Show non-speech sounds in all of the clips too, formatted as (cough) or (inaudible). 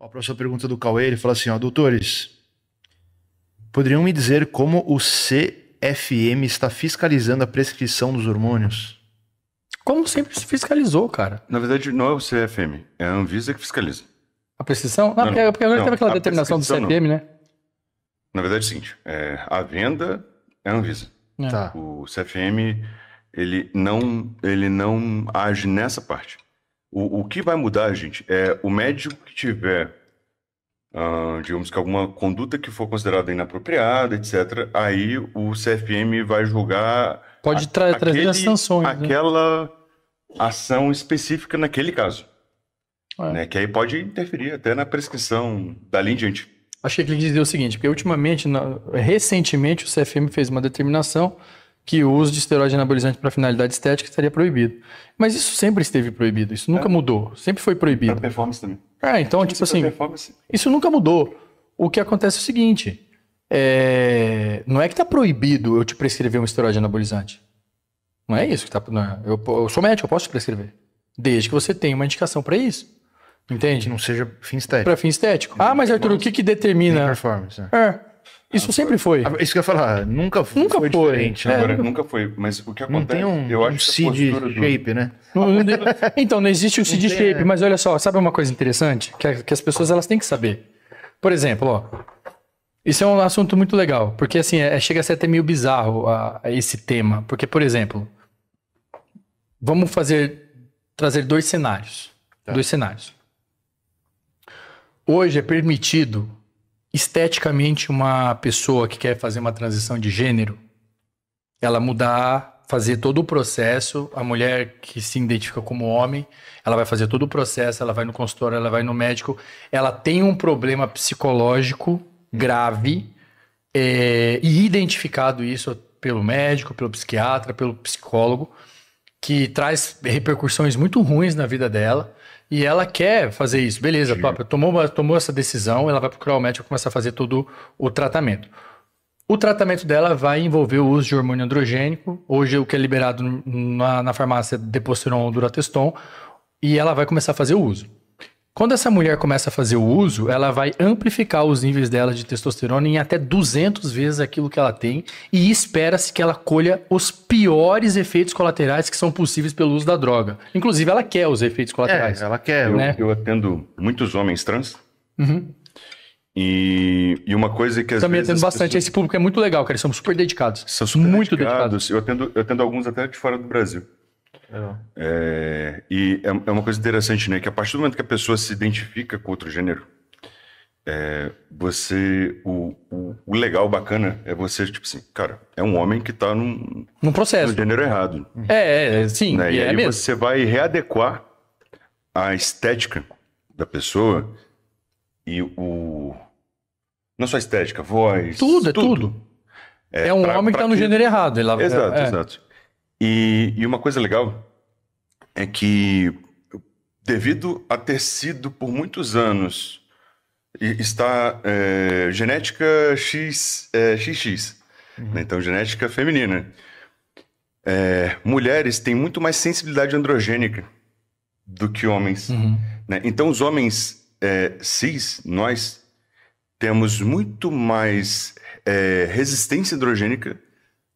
a próxima pergunta do Cauê, ele fala assim, ó, doutores, poderiam me dizer como o CFM está fiscalizando a prescrição dos hormônios? Como sempre se fiscalizou, cara. Na verdade, não é o CFM, é a Anvisa que fiscaliza. A prescrição? Não, não, porque, porque agora não, teve aquela determinação do CFM, não. né? Na verdade é o seguinte, é, a venda é a Anvisa. É. Tá. O CFM, ele não, ele não age nessa parte. O, o que vai mudar, gente, é o médico que tiver, ah, digamos que alguma conduta que for considerada inapropriada, etc., aí o CFM vai julgar. Pode tra aquele, trazer as sanções. Né? Aquela né? ação específica naquele caso. É. Né, que aí pode interferir até na prescrição dali em diante. Acho que ele quis dizer o seguinte, porque ultimamente, recentemente, o CFM fez uma determinação que o uso de esteroide anabolizante para finalidade estética estaria proibido. Mas isso sempre esteve proibido, isso nunca é. mudou, sempre foi proibido. Para performance também. É, então, tipo assim, isso nunca mudou. O que acontece é o seguinte, é... não é que está proibido eu te prescrever um esteroide anabolizante. Não é isso que está... É... Eu, eu sou médico, eu posso te prescrever. Desde que você tenha uma indicação para isso. Entende? Que não seja fim estético. Para fim estético. Ah, mas Arthur, o que, que determina... Performance. Né? É. Isso sempre foi. Ah, isso que eu ia falar, nunca, nunca foi, foi diferente, Agora, né? é, nunca foi, mas o que acontece... Não tem um, eu um acho seed shape, do... né? Não, não, então, não existe o seed tem, shape, é. mas olha só, sabe uma coisa interessante? Que, é, que as pessoas elas têm que saber. Por exemplo, ó, isso é um assunto muito legal, porque assim, é, chega a ser até meio bizarro a, a esse tema. Porque, por exemplo, vamos fazer, trazer dois cenários. Tá. Dois cenários. Hoje é permitido esteticamente uma pessoa que quer fazer uma transição de gênero, ela mudar, fazer todo o processo, a mulher que se identifica como homem, ela vai fazer todo o processo, ela vai no consultório, ela vai no médico, ela tem um problema psicológico grave é, e identificado isso pelo médico, pelo psiquiatra, pelo psicólogo que traz repercussões muito ruins na vida dela. E ela quer fazer isso. Beleza, top, tomou, tomou essa decisão, ela vai procurar o médico e começar a fazer todo o tratamento. O tratamento dela vai envolver o uso de hormônio androgênico, hoje o que é liberado na, na farmácia Deposteron ou Durateston, e ela vai começar a fazer o uso. Quando essa mulher começa a fazer o uso, ela vai amplificar os níveis dela de testosterona em até 200 vezes aquilo que ela tem e espera-se que ela colha os piores efeitos colaterais que são possíveis pelo uso da droga. Inclusive, ela quer os efeitos é, colaterais. É, ela quer. Né? Eu, eu, atendo muitos homens trans. Uhum. E, e, uma coisa que às Também vezes, atendo bastante. Pessoas... Esse público é muito legal, cara. Eles são super dedicados. São super muito dedicados. dedicados. Eu, atendo, eu atendo alguns até de fora do Brasil. É. é, e é, é, uma coisa interessante, né? Que a partir do momento que a pessoa se identifica com outro gênero, é, você. O, o, o, legal, bacana, é você, tipo assim, cara, é um homem que tá num. Num processo. No gênero errado. É, é, é sim. Né? E, é aí mesmo. você vai readequar a estética da pessoa e o. Não só a estética, voz. Tudo, é tudo. É, é um pra, homem que tá no gênero errado. exato, exato. E, e uma coisa legal é que, devido a ter sido por muitos anos, está é, genética X, é, XX, né? uhum. então genética feminina. É, mulheres têm muito mais sensibilidade androgênica do que homens. Uhum. Né? Então, os homens é, cis, nós, temos muito mais é, resistência androgênica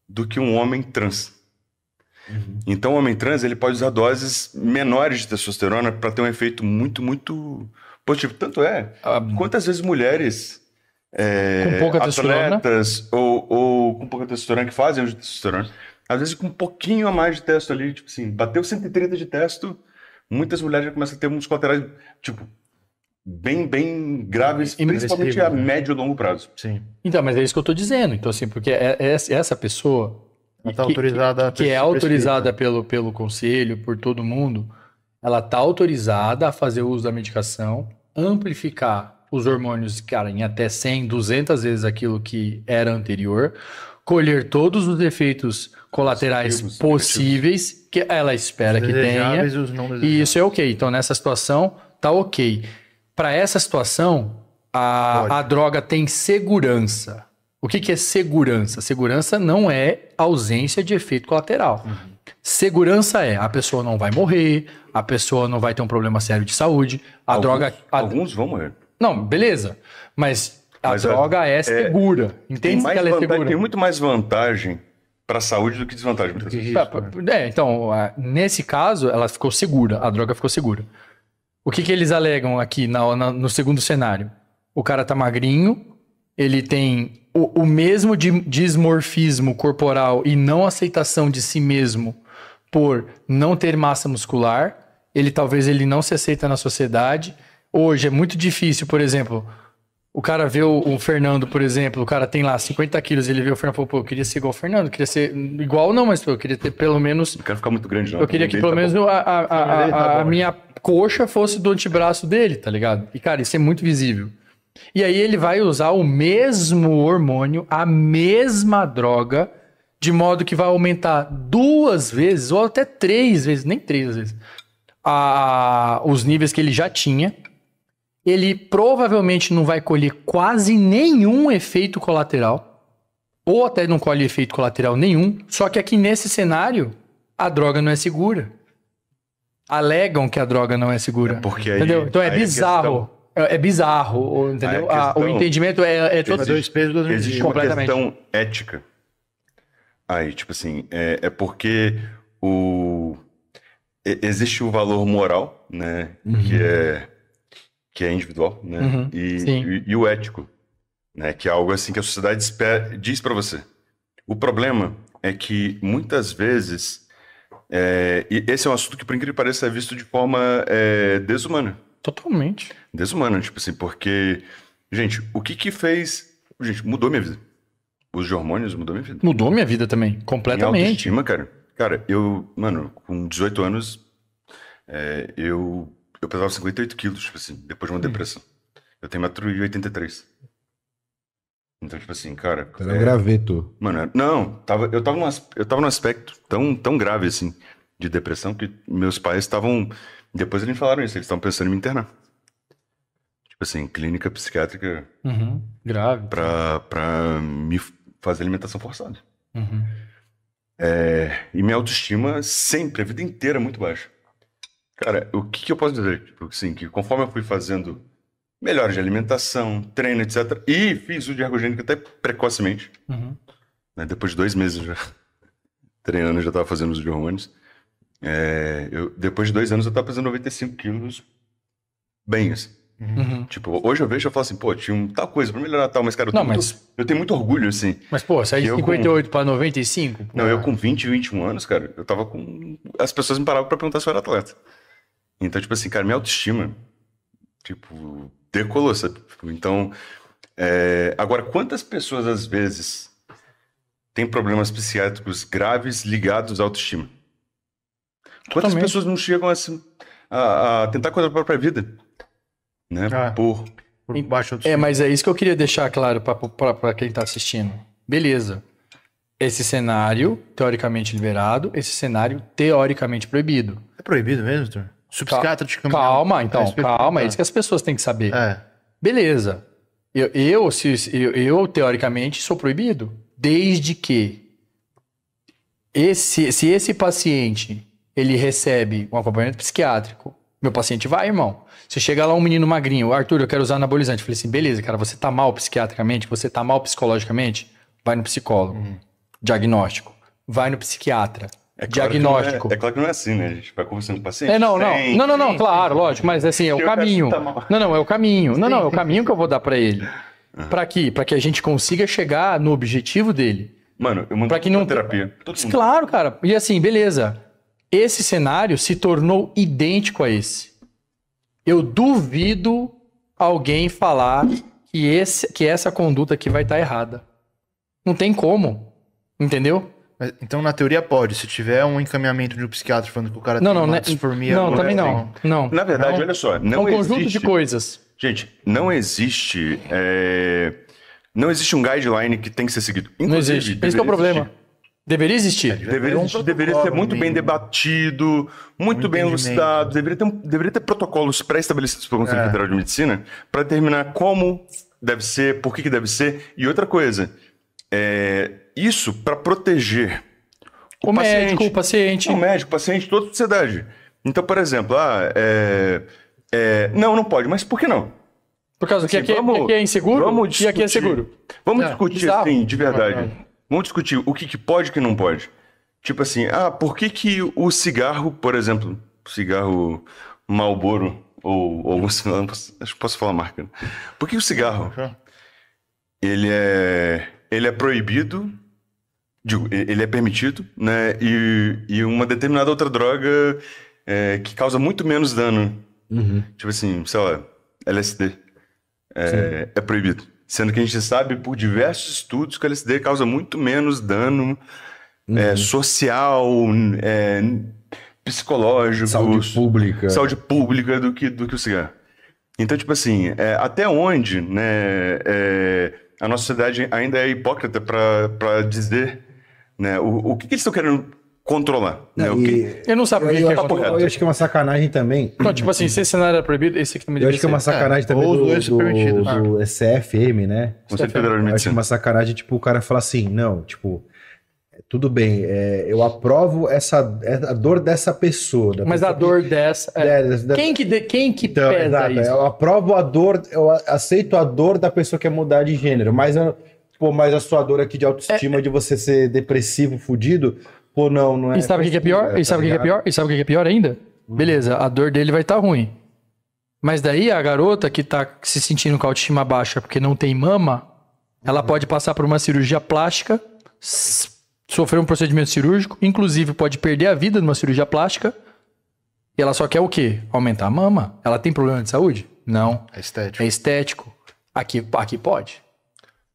do que um homem trans. Uhum. Então, o homem trans ele pode usar doses menores de testosterona para ter um efeito muito, muito positivo. Tanto é, ah, quantas vezes mulheres é, com pouca testosterona? atletas ou, ou, com pouca testosterona que fazem uso de testosterona, às vezes com um pouquinho a mais de testo ali, tipo assim, bateu 130 de testo, muitas mulheres já começam a ter uns colaterais, tipo, bem, bem graves, principalmente a médio e longo prazo. Sim. Então, mas é isso que eu estou dizendo. Então, assim, porque é, é essa pessoa ela tá que, autorizada que, que é autorizada pelo, pelo conselho, por todo mundo, ela está autorizada a fazer uso da medicação, amplificar os hormônios, cara, em até 100, 200 vezes aquilo que era anterior, colher todos os efeitos colaterais possíveis negativos. que ela espera que tenha. E isso é ok. Então, nessa situação, tá ok. Para essa situação, a, a droga tem segurança. O que, que é segurança? Segurança não é ausência de efeito colateral. Uhum. Segurança é a pessoa não vai morrer, a pessoa não vai ter um problema sério de saúde, a alguns, droga. A... Alguns vão morrer. Não, beleza. Mas a Mas droga a, é, é segura. É, Entende que ela é segura? Tem muito mais vantagem para a saúde do que desvantagem. para a saúde. é, então, nesse caso, ela ficou segura, a droga ficou segura. O que, que eles alegam aqui na, na, no segundo cenário? O cara tá magrinho, ele tem o, o mesmo dismorfismo corporal e não aceitação de si mesmo por não ter massa muscular, ele talvez ele não se aceita na sociedade. Hoje é muito difícil, por exemplo, o cara vê o, o Fernando, por exemplo, o cara tem lá 50 quilos, ele vê o Fernando e fala: pô, eu queria ser igual o Fernando, queria ser igual não, mas pô, eu queria ter pelo menos... Não quero ficar muito grande não. Eu queria que pelo tá menos a, a, a, tá a, minha coxa fosse do antebraço dele, tá ligado? E cara, isso é muito visível. E aí ele vai usar o mesmo hormônio, a mesma droga, de modo que vai aumentar duas vezes, ou até três vezes, nem três vezes, a, os níveis que ele já tinha. Ele provavelmente não vai colher quase nenhum efeito colateral, ou até não colhe efeito colateral nenhum. Só que aqui nesse cenário, a droga não é segura. Alegam que a droga não é segura. É porque aí, entendeu? Então é, é bizarro. Questão é, é bizarro, entendeu? Ah, é ah, questão, o entendimento é, é todo. Dois pesos, dois existe completamente. uma questão ética. Aí, tipo assim, é, é porque o existe o valor moral, né, uhum. que é que é individual, né, uhum. e, e, e, o ético, né, que é algo assim que a sociedade espera, diz para você. O problema é que muitas vezes é, e esse é um assunto que por incrível que pareça é visto de forma é, desumana. Totalmente. Desumano, tipo assim, porque. Gente, o que que fez. Gente, mudou minha vida. Os de hormônios mudou minha vida. Mudou minha vida também, completamente. Minha autoestima, cara. Cara, eu, mano, com 18 anos, é, eu, eu pesava 58 quilos, tipo assim, depois de uma hum. depressão. Eu tenho 1,83m. Então, tipo assim, cara. Era é... graveto. Mano, é, não, tava, eu, tava num, eu tava num aspecto tão, tão grave, assim, de depressão, que meus pais estavam depois eles falaram isso, eles estão pensando em me internar. Tipo assim, clínica psiquiátrica. Uhum, grave. Pra, pra me fazer alimentação forçada. Uhum. É, e minha autoestima sempre, a vida inteira, é muito baixa. Cara, o que, que eu posso dizer? Tipo, assim, que conforme eu fui fazendo melhores de alimentação, treino, etc. E fiz o de até precocemente. Uhum. Né? Depois de dois meses já (laughs) treinando, já estava fazendo os de hormônios. É, eu, depois de dois anos eu tava pesando 95 quilos bem, assim. Uhum. uhum. Tipo, hoje eu vejo e falo assim, pô, tinha um, tal coisa pra melhorar tal, mas cara, eu, não, mas... eu tenho muito orgulho, assim. Mas, pô, saí de 58 com... pra 95? Pô. Não, eu com 20, 21 anos, cara, eu tava com. As pessoas me paravam pra perguntar se eu era atleta. Então, tipo assim, cara, minha autoestima, tipo, decolou, sabe? Tipo, então, é... agora, quantas pessoas às vezes têm problemas psiquiátricos graves ligados à autoestima? Quantas Totalmente. pessoas não chegam a, se, a, a tentar cuidar da própria vida? Né? Ah, por, por baixo do É, mas é isso que eu queria deixar claro para quem está assistindo. Beleza. Esse cenário teoricamente liberado, esse cenário teoricamente proibido. É proibido mesmo, Arthur? Se de caminhão. Calma, então, é, calma. É isso que as pessoas têm que saber. É. Beleza. Eu, eu, se, eu, eu, teoricamente, sou proibido. Desde que esse, se esse paciente ele recebe um acompanhamento psiquiátrico. Meu paciente vai, irmão. Você chega lá um menino magrinho, Arthur, eu quero usar anabolizante. Eu falei assim, beleza, cara, você tá mal psiquiatricamente, você tá mal psicologicamente, vai no psicólogo. Uhum. Diagnóstico. Vai no psiquiatra. É claro é- diagnóstico. É, é, claro que não é assim, né? A gente vai conversando com o paciente. É, não, não. não, não, não, claro, lógico, mas assim, é o caminho. Tá não, não, é o caminho. Não, não, é o caminho que eu vou dar para ele. Uhum. Para quê? Para que a gente consiga chegar no objetivo dele. Mano, eu mando pra que não... terapia. Todo mundo. Claro, cara. E assim, beleza. Esse cenário se tornou idêntico a esse. Eu duvido alguém falar que, esse, que essa conduta aqui vai estar tá errada. Não tem como. Entendeu? Então, na teoria, pode. Se tiver um encaminhamento de um psiquiatra falando que o cara não, tem não, uma né, disformia... Não, também não. Assim, não. Na verdade, não, olha só. Não é um existe... conjunto de coisas. Gente, não existe... É... Não existe um guideline que tem que ser seguido. Inclusive, não existe. Esse é o problema. Deveria existir. É, deveria, é existir, deveria ser muito bem debatido, muito um bem elucidado, deveria ter, deveria ter protocolos pré-estabelecidos pelo Conselho é. Federal de Medicina para determinar como deve ser, por que, que deve ser. E outra coisa, é, isso para proteger o, o paciente, médico, o paciente. O médico, o paciente, toda a sociedade. Então, por exemplo, ah, é, é, não, não pode, mas por que não? Por causa que, assim, aqui, é vamos, aqui é inseguro vamos discutir, e aqui é seguro. Vamos discutir, assim, de verdade Vamos discutir o que, que pode e o que não pode. Tipo assim, ah, por que, que o cigarro, por exemplo, cigarro Malboro, ou, ou alguns. (laughs) Acho que posso falar marca. Né? Por que o cigarro? É? Ele é. Ele é proibido. Digo, ele é permitido, né? E, e uma determinada outra droga é, que causa muito menos dano. Uhum. Tipo assim, sei lá, LSD. É, é proibido. Sendo que a gente sabe por diversos estudos que a LSD causa muito menos dano é, uhum. é, social, é, psicológico, saúde pública. saúde pública do que, do que o cigarro. Então, tipo assim, é, até onde né, é, a nossa sociedade ainda é hipócrita para dizer né, o, o que, que eles estão querendo controlar. Né? E... que... Eu não sabe o que, era que é, é Eu acho que é uma sacanagem também. Então, tipo assim, se esse cenário era proibido, esse aqui é é, também ah. né? Eu acho que é uma sacanagem é, também ou do, do, do, do, SFM, né? Conselho Federal de Medicina. Eu acho que é uma sacanagem, tipo, o cara fala assim, não, tipo, tudo bem, é, eu aprovo essa a dor dessa pessoa. Mas pessoa a dor que, dessa, é, Quem que, de, quem que então, pesa exato, isso? Eu aprovo a dor, eu aceito a dor da pessoa que quer mudar de gênero, mas eu, pô, mas a sua dor aqui de autoestima, é, de você ser depressivo, fudido, Pô, não, não é. é e sabe o que, que é pior? e sabe o que, que é pior? E sabe o que é pior ainda? Hum. Beleza, a dor dele vai estar tá ruim. Mas daí a garota que tá se sentindo com a autoestima baixa porque não tem mama, ela hum. pode passar por uma cirurgia plástica, sofrer um procedimento cirúrgico, inclusive pode perder a vida numa cirurgia plástica. E ela só quer o quê? Aumentar a mama. Ela tem problema de saúde? Não. É estético. É estético. Aqui, aqui pode.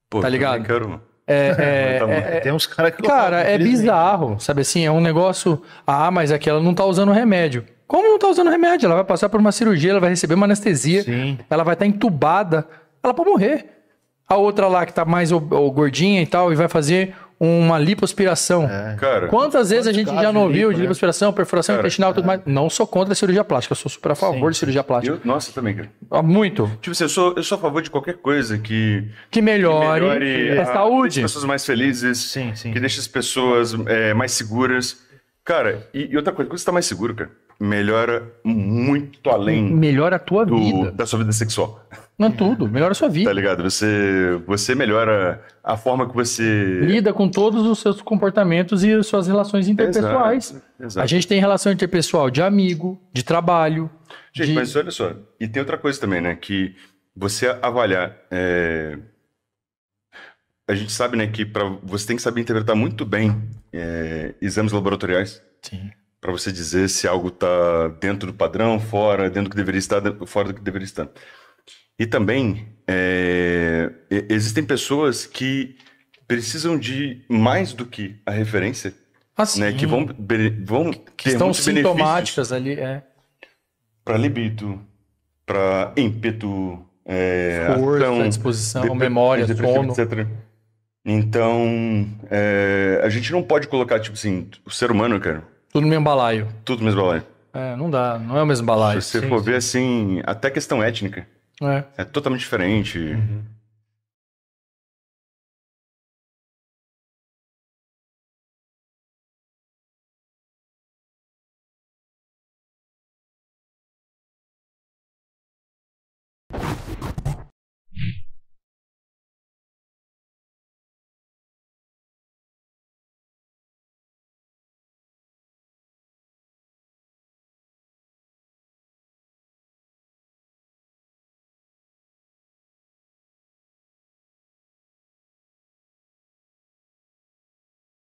Pô, tá ligado? Eu quero, mano. É, (laughs) então, é, é, é, tem uns caras que. Cara, é bizarro, sabe assim? É um negócio. Ah, mas aquela não tá usando remédio. Como não tá usando remédio? Ela vai passar por uma cirurgia, ela vai receber uma anestesia, Sim. ela vai estar tá entubada, ela pode morrer. A outra lá que tá mais o gordinha e tal, e vai fazer uma lipoaspiração. É. Cara, Quantas vezes a gente já não ouviu de né? lipoaspiração, perfuração cara, intestinal e tudo é. mais? Não sou contra a cirurgia plástica, eu sou super a favor Sim. de cirurgia plástica. Eu, nossa, também, cara. Ah, muito. Tipo assim, eu sou, eu sou a favor de qualquer coisa que... Que melhore, que melhore a, a, é saúde. Que as pessoas mais felizes. Sim, sim. Que deixe as pessoas é, mais seguras. Cara, e, e outra coisa, quando você está mais seguro, cara, melhora muito além... Melhora a tua do, vida. Da sua vida sexual. Não tudo, melhora a sua vida. Tá ligado? Você, você melhora a forma que você. Lida com todos os seus comportamentos e suas relações interpessoais. Exato, exato. A gente tem relação interpessoal de amigo, de trabalho. Gente, de... mas olha só. E tem outra coisa também, né? Que você avaliar. É... A gente sabe, né, que pra... você tem que saber interpretar muito bem é... exames laboratoriais. Sim para você dizer se algo está dentro do padrão, fora, dentro do que deveria estar, fora do que deveria estar. E também é, existem pessoas que precisam de mais do que a referência, assim, né? Que vão, vão que ter estão sintomáticas ali, é. Para libido, para ímpeto, é, força, ação, disposição, dep- memória, sono. Etc. Então, é, a gente não pode colocar, tipo assim, o ser humano, cara. Tudo no mesmo balaio. Tudo no mesmo balaio. É, não dá, não é o mesmo balaio. Se você sim, for sim. ver, assim, até questão étnica. É, é totalmente diferente. Uhum.